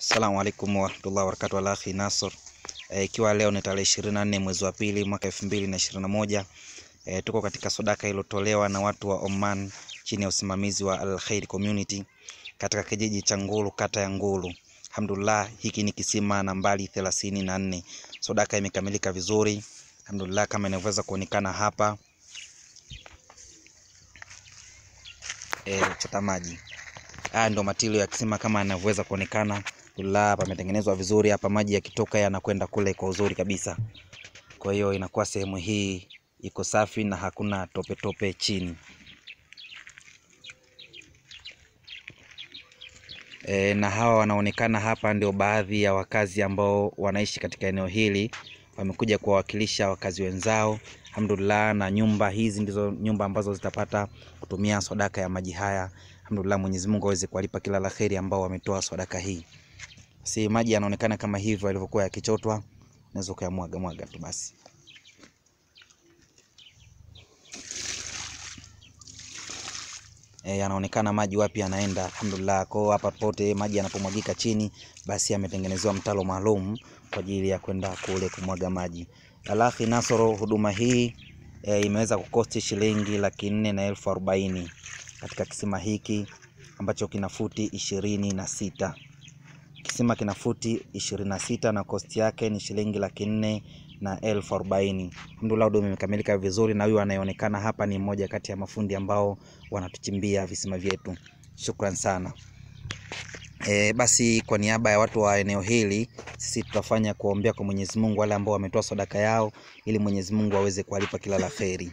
Asalamu alaykum wa rahmatullahi wa barakatuh ala akhi Nasr. E, ikiwa e, leo ni tarehe 24 mwezi wa pili mwaka 2021. e, tuko katika sadaka iliyotolewa na watu wa Oman chini ya usimamizi wa Al Khair Community katika kijiji cha Ngulu, kata ya Ngulu. Alhamdulillah, hiki ni kisima nambari thelathini na Sadaka imekamilika vizuri, alhamdulillah, kama inavyoweza kuonekana hapa e, chota maji. Haya ndio matilio ya kisima kama anavyoweza kuonekana la, pametengenezwa vizuri hapa, maji yakitoka yanakwenda kule kwa uzuri kabisa. Kwa hiyo inakuwa sehemu hii iko safi na hakuna tope tope chini. E, na hawa wanaonekana hapa ndio baadhi ya wakazi ambao wanaishi katika eneo hili, wamekuja kuwawakilisha wakazi wenzao. Alhamdulillah, na nyumba hizi ndizo nyumba ambazo zitapata kutumia sadaka ya maji haya. Alhamdulillah, Mwenyezi Mungu aweze kuwalipa kila la kheri ambao wametoa sadaka hii si maji yanaonekana kama hivyo yalivyokuwa yakichotwa, unaweza ukayamwaga mwaga tu basi. E, yanaonekana maji wapi yanaenda, alhamdulillah. Kwa hapa pote maji yanapomwagika chini, basi yametengenezewa mtalo maalum kwa ajili ya kwenda kule kumwaga maji. Alafi Nasoro, huduma hii e, imeweza kukosti shilingi laki nne na elfu arobaini katika kisima hiki ambacho kina futi ishirini na sita. Kisima kina futi 26 na kosti yake ni shilingi laki nne na elfu arobaini. Ndulaudo imekamilika vizuri, na huyu anayeonekana hapa ni mmoja kati ya mafundi ambao wanatuchimbia visima vyetu. Shukran sana. E, basi kwa niaba ya watu wa eneo hili sisi tutafanya kuombea kwa Mwenyezi Mungu wale ambao wametoa sadaka yao, ili Mwenyezi Mungu aweze kuwalipa kila la kheri.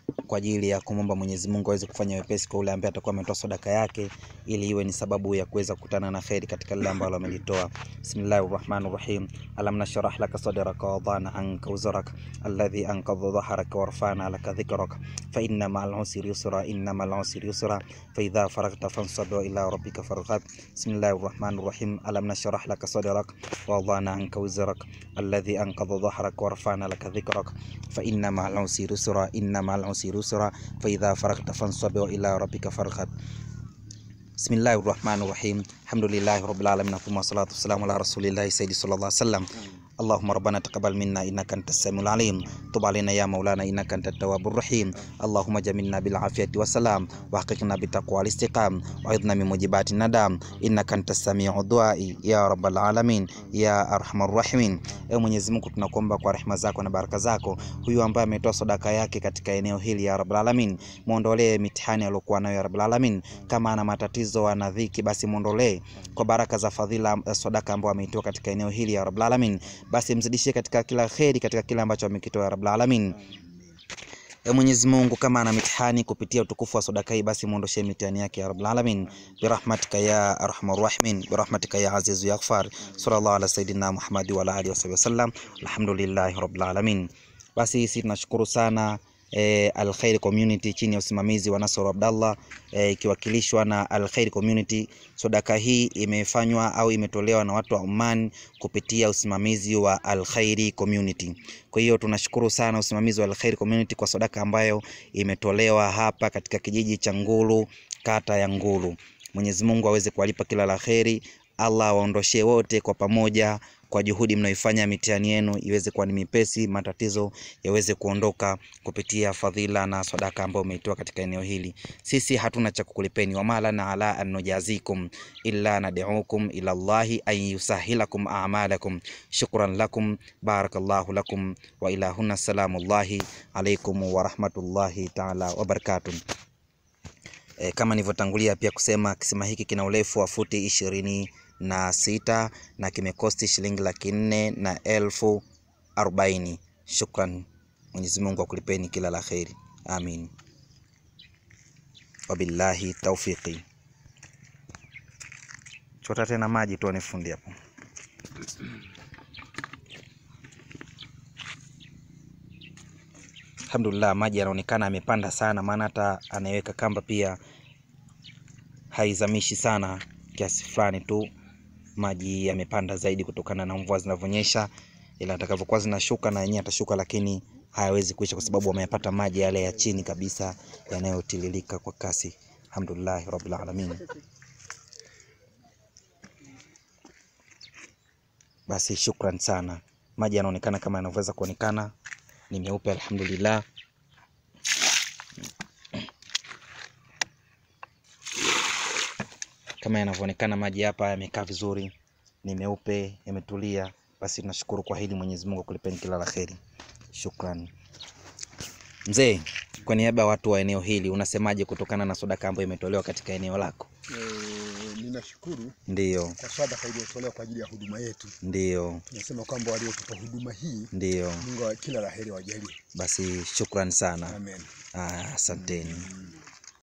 kwa ajili ya kumwomba Mwenyezi Mungu aweze kufanya wepesi kwa yule ambaye atakuwa ametoa sadaka yake, ili iwe ni sababu ya kuweza kukutana na kheri katika lile ambalo amelitoa. Bismillahir Rahmanir Rahim. Alam nashrah laka sadrak wa wadana anka wuzrak alladhi anqadha dhahrak wa rafa'na laka dhikrak فإن مع العسر يسرا إن مع العسر يسرا فإذا فرغت فانصب إلى ربك فارغب بسم الله الرحمن الرحيم ألم نشرح لك صدرك ووضعنا عنك وزرك الذي أنقض ظهرك ورفعنا لك ذكرك فإن مع العسر يسرا إن مع العسر يسرا فإذا فرغت فانصب إلى ربك فارغب بسم الله الرحمن الرحيم الحمد لله رب العالمين ثم الصلاة والسلام على رسول الله سيدي صلى الله عليه وسلم اللهم ربنا تقبل منا إنك أنت السميع العليم تب علينا يا مولانا إنك أنت التواب الرحيم اللهم جملنا بالعافية والسلام وحققنا بتقوى الاستقام وعظنا من موجبات الندام إنك أنت السميع الدعاء يا رب العالمين ya arhamar rahimin. Ewe Mwenyezi Mungu, tunakuomba kwa rehema zako na baraka zako, huyu ambaye ametoa sadaka yake katika eneo hili, ya rabbal alamin, muondolee mitihani aliyokuwa nayo, ya rabbal alamin. Kama ana matatizo, ana dhiki, basi muondolee kwa baraka za fadhila sadaka ambayo ameitoa katika eneo hili, ya rabbal alamin basi mzidishie katika kila kheri katika kila ambacho amekitoa Rabbul Alamin. Ee Mwenyezi Mungu, kama ana mitihani kupitia utukufu wa sadaka hii, basi muondoshie mitihani yake ya Rabbul Alamin, birahmatika ya arhamar rahimin, birahmatika ya azizu ya ghafar. Sallallahu ala sayidina Muhammad wa ala alihi wasallam, alhamdulillahi rabbil alamin. Basi sisi tunashukuru sana e, Alkhair Community chini ya usimamizi wa Nasoro Abdallah e, ikiwakilishwa na Alkhair Community. Sadaka hii imefanywa au imetolewa na watu wa Oman kupitia usimamizi wa Alkhair Community. Kwa hiyo tunashukuru sana usimamizi wa Alkhair Community kwa sadaka ambayo imetolewa hapa katika kijiji cha Ngulu, kata ya Ngulu. Mwenyezi Mungu aweze kuwalipa kila la kheri. Allah waondoshie wote kwa pamoja kwa juhudi mnaoifanya mitihani yenu iweze kuwa ni mipesi, matatizo yaweze kuondoka kupitia fadhila na sadaka ambayo umeitoa katika eneo hili. Sisi hatuna cha kukulipeni, wamala na ala an anujazikum illa nad'ukum ila Allahi an yusahilakum a'malakum. Shukran lakum, barakallahu lakum wa ilahuna, salamullahi alaikum wa rahmatullahi ta'ala wa barakatuh. E, kama nilivyotangulia pia kusema kisima hiki kina urefu wa futi ishirini na sita na kimekosti shilingi laki nne na elfu arobaini. Shukran. Mwenyezi Mungu akulipeni kila la kheri, amin. Wabillahi taufiki. Chota tena maji tu anifundi hapo. Alhamdulillah, maji yanaonekana yamepanda sana, maana hata anayeweka kamba pia haizamishi sana, kiasi fulani tu maji yamepanda zaidi kutokana na mvua zinavyonyesha, ila atakavyokuwa zinashuka na yenyewe atashuka, lakini hayawezi kuisha kwa sababu wameyapata maji yale ya chini kabisa yanayotiririka kwa kasi. Alhamdulillah rabbil alamin. Basi shukran sana, maji yanaonekana kama yanavyoweza kuonekana, ni meupe alhamdulillah. Kama yanavyoonekana maji hapa yamekaa vizuri, ni meupe, yametulia. Basi tunashukuru kwa hili, Mwenyezi Mungu akulipeni kila la heri. Shukrani. Mzee, kwa niaba ya watu wa eneo hili unasemaje kutokana na soda kambo imetolewa katika eneo lako? E, ninashukuru ndio kwa sadaka iliyotolewa kwa ajili ya huduma yetu. Ndio nasema kwamba waliotupa huduma hii ndio Mungu kila la heri wajalie. Basi shukrani sana. Amen. Ah, asanteni. Mm.